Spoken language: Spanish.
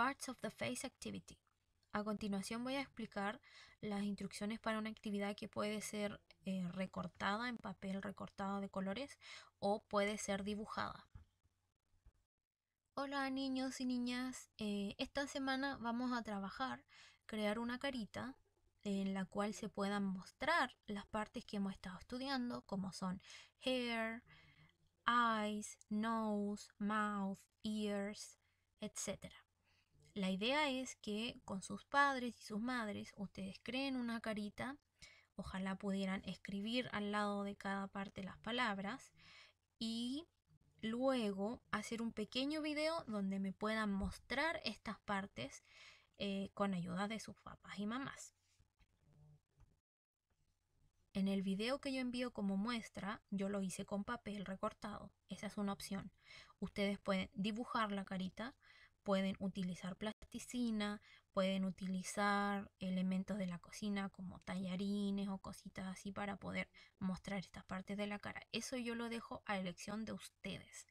Parts of the Face Activity. A continuación voy a explicar las instrucciones para una actividad que puede ser eh, recortada en papel recortado de colores o puede ser dibujada. Hola niños y niñas, eh, esta semana vamos a trabajar crear una carita en la cual se puedan mostrar las partes que hemos estado estudiando como son hair, eyes, nose, mouth, ears, etc la idea es que con sus padres y sus madres ustedes creen una carita, ojalá pudieran escribir al lado de cada parte las palabras y luego hacer un pequeño video donde me puedan mostrar estas partes eh, con ayuda de sus papás y mamás. En el video que yo envío como muestra, yo lo hice con papel recortado. Esa es una opción. Ustedes pueden dibujar la carita, pueden utilizar plasticina, pueden utilizar elementos de la cocina como tallarines o cositas así para poder mostrar estas partes de la cara. Eso yo lo dejo a elección de ustedes.